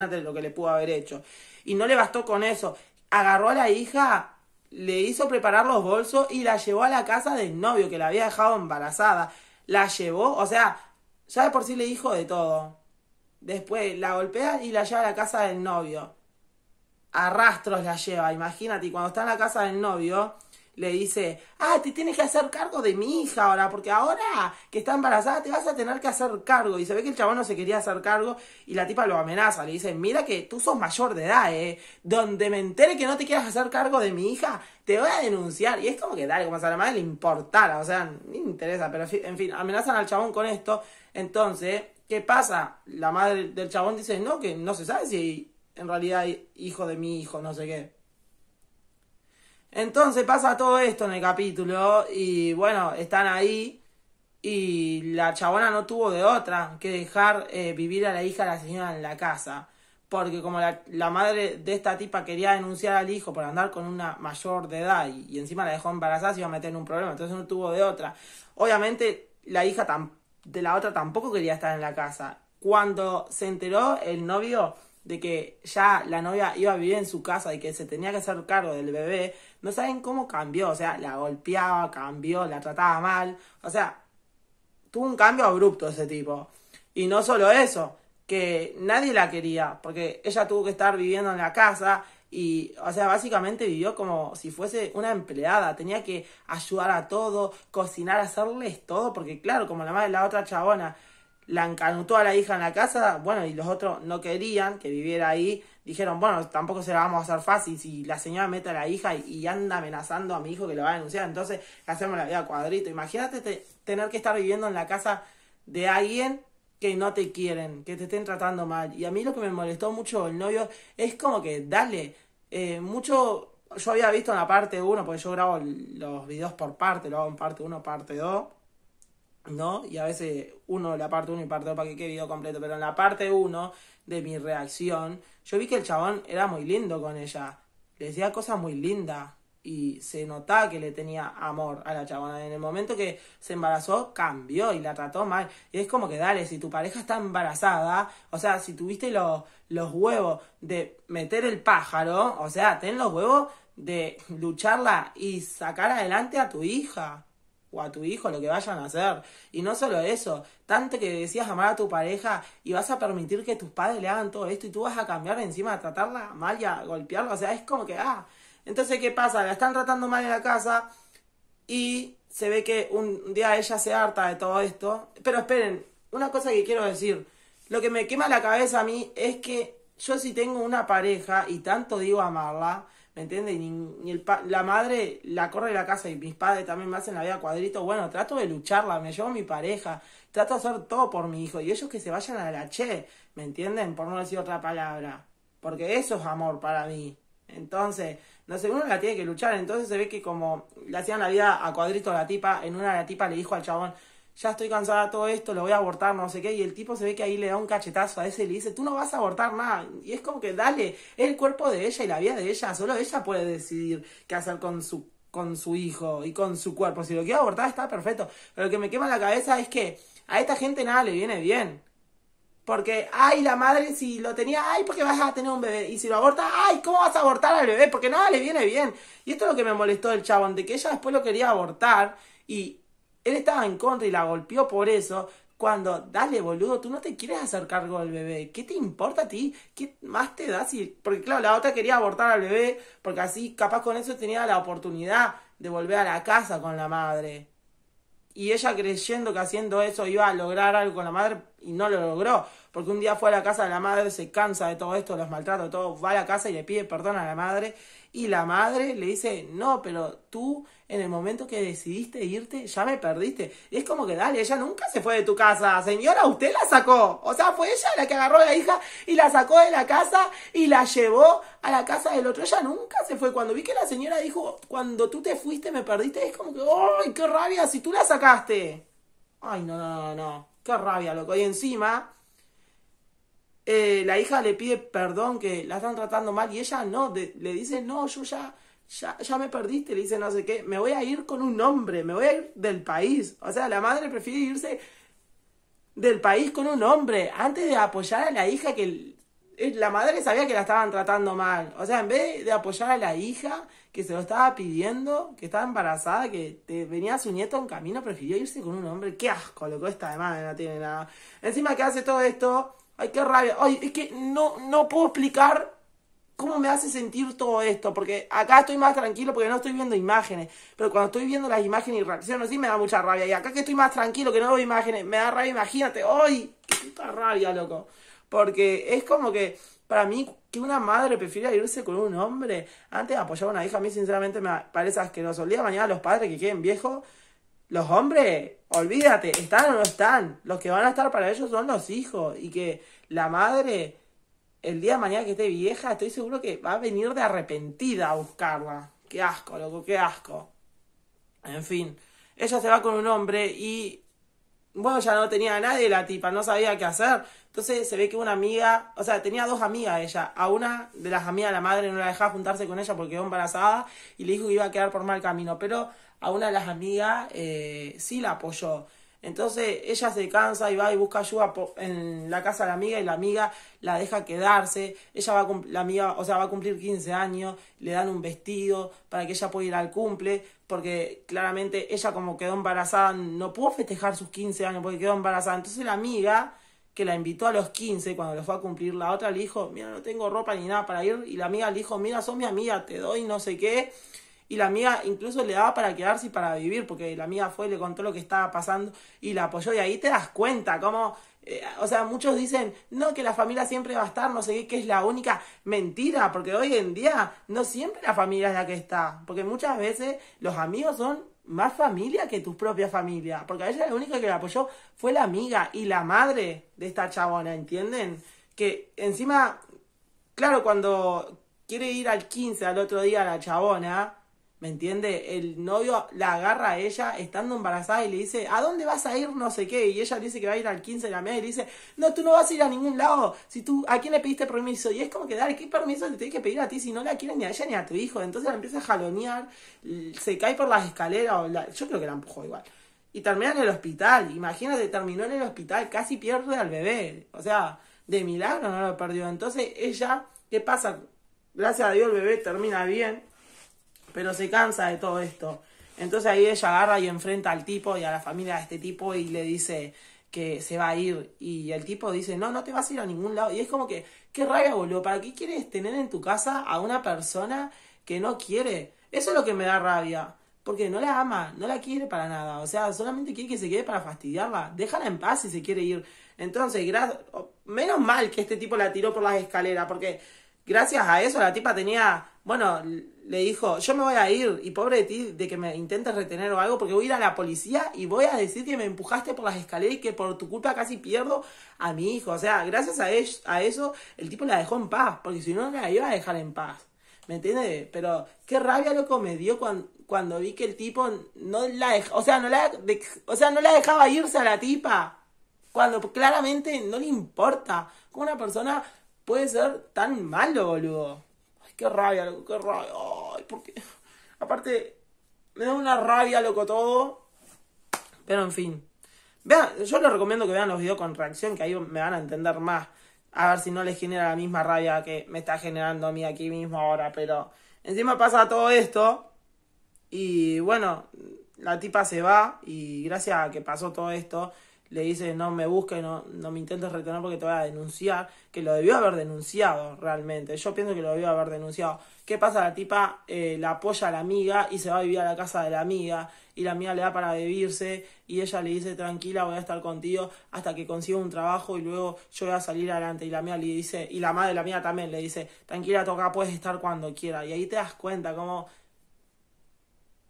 lo que le pudo haber hecho. Y no le bastó con eso. Agarró a la hija, le hizo preparar los bolsos y la llevó a la casa del novio que la había dejado embarazada. La llevó, o sea, ya de por sí le dijo de todo. Después la golpea y la lleva a la casa del novio. rastros la lleva, imagínate, cuando está en la casa del novio, le dice, ah, te tienes que hacer cargo de mi hija ahora, porque ahora que está embarazada te vas a tener que hacer cargo. Y se ve que el chabón no se quería hacer cargo y la tipa lo amenaza, le dice, mira que tú sos mayor de edad, ¿eh? Donde me entere que no te quieras hacer cargo de mi hija, te voy a denunciar. Y es como que dale, como a la madre le importara, o sea, ni interesa, pero en fin, amenazan al chabón con esto. Entonces, ¿qué pasa? La madre del chabón dice, no, que no se sabe si en realidad hijo de mi hijo, no sé qué. Entonces pasa todo esto en el capítulo y bueno, están ahí y la chabona no tuvo de otra que dejar eh, vivir a la hija de la señora en la casa. Porque como la, madre de esta tipa quería denunciar al hijo por andar con una mayor de edad y, encima la dejó embarazada, se iba a meter en un problema, entonces no tuvo de otra. Obviamente la hija de la otra tampoco quería estar en la casa. Cuando se enteró el novio de que ya la novia iba a vivir en su casa y que se tenía que hacer cargo del bebé, no saben cómo cambió, o sea, la golpeaba, cambió, la trataba mal, o sea, tuvo un cambio abrupto ese tipo. Y no solo eso, que nadie la quería, porque ella tuvo que estar viviendo en la casa y, o sea, básicamente vivió como si fuese una empleada, tenía que ayudar a todo, cocinar, hacerles todo, porque claro, como la madre de la otra chabona la encanutó a la hija en la casa, bueno, y los otros no querían que viviera ahí, dijeron, bueno, tampoco se la vamos a hacer fácil si la señora mete a la hija y, anda amenazando a mi hijo que lo va a denunciar, entonces hacemos la vida cuadrito. Imagínate tener que estar viviendo en la casa de alguien que no te quieren, que te estén tratando mal. Y a mí lo que me molestó mucho el novio es como que, dale, eh, mucho, yo había visto en la parte 1, porque yo grabo los videos por parte, lo hago en parte 1, parte 2 ¿no? Y a veces uno, la parte uno y parte dos para que quede completo, pero en la parte 1 de mi reacción, yo vi que el chabón era muy lindo con ella, le decía cosas muy lindas y se notaba que le tenía amor a la chabona. En el momento que se embarazó, cambió y la trató mal. Y es como que, dale, si tu pareja está embarazada, o sea, si tuviste los huevos de meter el pájaro, o sea, ten los huevos de lucharla y sacar adelante a tu hija a tu hijo, lo que vayan a hacer. Y no solo eso, tanto que decías amar a tu pareja y vas a permitir que tus padres le hagan todo esto y tú vas a cambiar encima, a tratarla mal y a golpearla, o sea, es como que, ah, entonces, ¿qué pasa? La están tratando mal en la casa y se ve que un día ella se harta de todo esto. Pero esperen, una cosa que quiero decir, lo que me quema la cabeza a mí es que yo si tengo una pareja y tanto digo amarla, ¿Me entiendes? Ni, el la madre la corre de la casa y mis padres también me hacen la vida cuadrito. Bueno, trato de lucharla, me llevo mi pareja, trato de hacer todo por mi hijo. Y ellos que se vayan a la che, ¿me entienden? Por no decir otra palabra. Porque eso es amor para mí. Entonces, no sé, uno la tiene que luchar. Entonces se ve que como le hacían la vida a cuadrito a la tipa, en una la tipa le dijo al chabón, ya estoy cansada de todo esto, lo voy a abortar, no sé qué, y el tipo se ve que ahí le da un cachetazo a ese y le dice, tú no vas a abortar nada, y es como que dale, es el cuerpo de ella y la vida de ella, solo ella puede decidir qué hacer con su, con su hijo y con su cuerpo, si lo quiero abortar está perfecto, pero lo que me quema la cabeza es que a esta gente nada le viene bien. Porque, ay, la madre si lo tenía, ay, porque vas a tener un bebé. Y si lo aborta, ay, ¿cómo vas a abortar al bebé? Porque nada le viene bien. Y esto es lo que me molestó del chavo de que ella después lo quería abortar y él estaba en contra y la golpeó por eso. Cuando, dale boludo, tú no te quieres hacer cargo del bebé. ¿Qué te importa a ti? ¿Qué más te da si.? Porque, claro, la otra quería abortar al bebé, porque así, capaz con eso tenía la oportunidad de volver a la casa con la madre. Y ella creyendo que haciendo eso iba a lograr algo con la madre y no lo logró. Porque un día fue a la casa de la madre, se cansa de todo esto, los maltratos, todo, va a la casa y le pide perdón a la madre. Y la madre le dice, no, pero tú en el momento que decidiste irte, ya me perdiste. Y es como que dale, ella nunca se fue de tu casa. Señora, usted la sacó. O sea, fue ella la que agarró a la hija y la sacó de la casa y la llevó a la casa del otro. Ella nunca se fue. Cuando vi que la señora dijo, cuando tú te fuiste, me perdiste, es como que, ¡ay, qué rabia! Si tú la sacaste. Ay, no, no, no, no. Qué rabia, loco. Y encima, eh, la hija le pide perdón que la están tratando mal y ella no, le dice, no, yo ya ya, ya me perdiste, le dice no sé qué, me voy a ir con un hombre, me voy a ir del país. O sea, la madre prefiere irse del país con un hombre antes de apoyar a la hija que eh, la madre sabía que la estaban tratando mal. O sea, en vez de apoyar a la hija que se lo estaba pidiendo, que estaba embarazada, que te venía su nieto en camino, prefirió irse con un hombre. Qué asco, loco, esta de madre no tiene nada. Encima que hace todo esto, ay, qué rabia. Ay, es que no, no puedo explicar ¿Cómo me hace sentir todo esto? Porque acá estoy más tranquilo porque no estoy viendo imágenes. Pero cuando estoy viendo las imágenes y reacciones sí me da mucha rabia. Y acá que estoy más tranquilo que no veo imágenes, me da rabia, imagínate. ¡Ay! ¡Qué puta rabia, loco! Porque es como que, para mí, que una madre prefiera irse con un hombre antes apoyaba apoyar a una hija, a mí sinceramente me parece que nos solía mañana los padres que queden viejos, los hombres, olvídate, están o no están. Los que van a estar para ellos son los hijos. Y que la madre el día de mañana que esté vieja, estoy seguro que va a venir de arrepentida a buscarla. Qué asco, loco, qué asco. En fin, ella se va con un hombre y, bueno, ya no tenía a nadie la tipa, no sabía qué hacer. Entonces se ve que una amiga, o sea, tenía dos amigas ella. A una de las amigas, la madre, no la dejaba juntarse con ella porque quedó embarazada y le dijo que iba a quedar por mal camino. Pero a una de las amigas eh, sí la apoyó. Entonces ella se cansa y va y busca ayuda en la casa de la amiga y la amiga la deja quedarse. Ella va a, la amiga, o sea, va a cumplir 15 años, le dan un vestido para que ella pueda ir al cumple, porque claramente ella como quedó embarazada no pudo festejar sus 15 años porque quedó embarazada. Entonces la amiga que la invitó a los 15 cuando les fue a cumplir, la otra le dijo, mira, no tengo ropa ni nada para ir y la amiga le dijo, mira, sos mi amiga, te doy no sé qué y la amiga incluso le daba para quedarse y para vivir, porque la amiga fue, y le contó lo que estaba pasando y la apoyó. Y ahí te das cuenta cómo, eh, o sea, muchos dicen, no, que la familia siempre va a estar, no sé qué, que es la única mentira, porque hoy en día no siempre la familia es la que está, porque muchas veces los amigos son más familia que tus propia familia, porque a ella la única que la apoyó fue la amiga y la madre de esta chabona, ¿entienden? Que encima, claro, cuando quiere ir al 15 al otro día a la chabona, ¿Me entiende? El novio la agarra a ella estando embarazada y le dice, ¿a dónde vas a ir? No sé qué. Y ella dice que va a ir al 15 de la media y le dice, no, tú no vas a ir a ningún lado. Si tú, ¿A quién le pediste permiso? Y es como que, dale, ¿qué permiso te tienes que pedir a ti si no la quieres ni a ella ni a tu hijo? Entonces la empieza a jalonear, se cae por las escaleras Yo creo que la empujó igual. Y termina en el hospital. Imagínate, terminó en el hospital, casi pierde al bebé. O sea, de milagro no lo perdió. Entonces ella, ¿qué pasa? Gracias a Dios el bebé termina bien pero se cansa de todo esto. Entonces ahí ella agarra y enfrenta al tipo y a la familia de este tipo y le dice que se va a ir. Y el tipo dice, no, no te vas a ir a ningún lado. Y es como que, qué rabia, boludo, ¿para qué quieres tener en tu casa a una persona que no quiere? Eso es lo que me da rabia. Porque no la ama, no la quiere para nada. O sea, solamente quiere que se quede para fastidiarla. Déjala en paz si se quiere ir. Entonces, menos mal que este tipo la tiró por las escaleras. Porque gracias a eso la tipa tenía, bueno, le dijo, yo me voy a ir y pobre de ti de que me intentes retener o algo, porque voy a ir a la policía y voy a decir que me empujaste por las escaleras y que por tu culpa casi pierdo a mi hijo. O sea, gracias a, eso el tipo la dejó en paz, porque si no, no la iba a dejar en paz. ¿Me entiendes? Pero qué rabia loco me dio cuando, vi que el tipo no la o sea, no la, o sea, no la dejaba irse a la tipa. Cuando claramente no le importa. Como una persona puede ser tan malo, boludo. Qué rabia, loco, qué rabia. Ay, porque. Aparte, me da una rabia, loco, todo. Pero en fin. Vean, yo les recomiendo que vean los videos con reacción, que ahí me van a entender más. A ver si no les genera la misma rabia que me está generando a mí aquí mismo ahora. Pero encima pasa todo esto. Y bueno, la tipa se va y gracias a que pasó todo esto, le dice no me busques, no, no me intentes retener porque te voy a denunciar, que lo debió haber denunciado realmente, yo pienso que lo debió haber denunciado. ¿Qué pasa? La tipa eh, la apoya a la amiga y se va a vivir a la casa de la amiga y la amiga le da para vivirse y ella le dice tranquila voy a estar contigo hasta que consiga un trabajo y luego yo voy a salir adelante y la amiga le dice y la madre de la amiga también le dice tranquila toca puedes estar cuando quiera y ahí te das cuenta cómo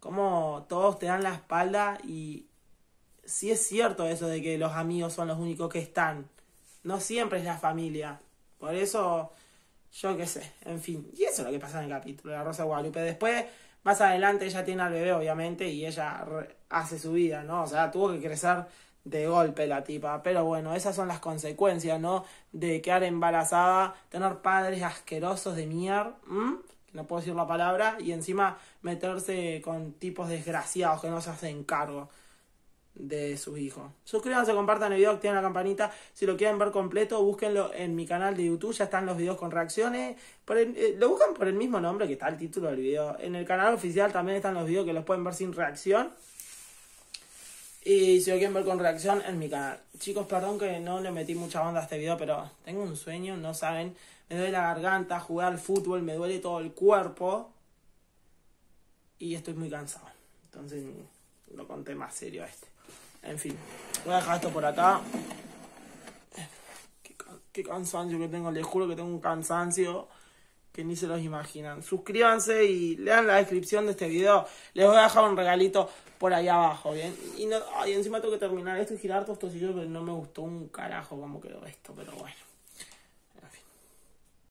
como todos te dan la espalda y, sí es cierto eso de que los amigos son los únicos que están. No siempre es la familia. Por eso, yo qué sé, en fin. Y eso es lo que pasa en el capítulo, la Rosa Guadalupe. Después, más adelante, ella tiene al bebé, obviamente, y ella hace su vida, ¿no? O sea, tuvo que crecer de golpe la tipa. Pero bueno, esas son las consecuencias, ¿no? De quedar embarazada, tener padres asquerosos de mierda, no puedo decir la palabra, y encima meterse con tipos desgraciados que no se hacen cargo de sus hijos. Suscríbanse, compartan el video, activen la campanita. Si lo quieren ver completo, búsquenlo en mi canal de YouTube. Ya están los videos con reacciones. Eh, lo buscan por el mismo nombre que está el título del video. En el canal oficial también están los videos que los pueden ver sin reacción. Y si lo quieren ver con reacción, en mi canal. Chicos, perdón que no le metí mucha onda a este video, pero tengo un sueño, no saben. Me duele la garganta, jugar al fútbol, me duele todo el cuerpo. Y estoy muy cansado. Entonces lo conté más serio a este. En fin, voy a dejar esto por acá. Qué, cansancio que tengo, les juro que tengo un cansancio que ni se los imaginan. Suscríbanse y lean la descripción de este video. Les voy a dejar un regalito por ahí abajo, ¿bien? Y, no, encima tengo que terminar esto y girar todos estos yo, pero no me gustó un carajo cómo quedó esto, pero bueno.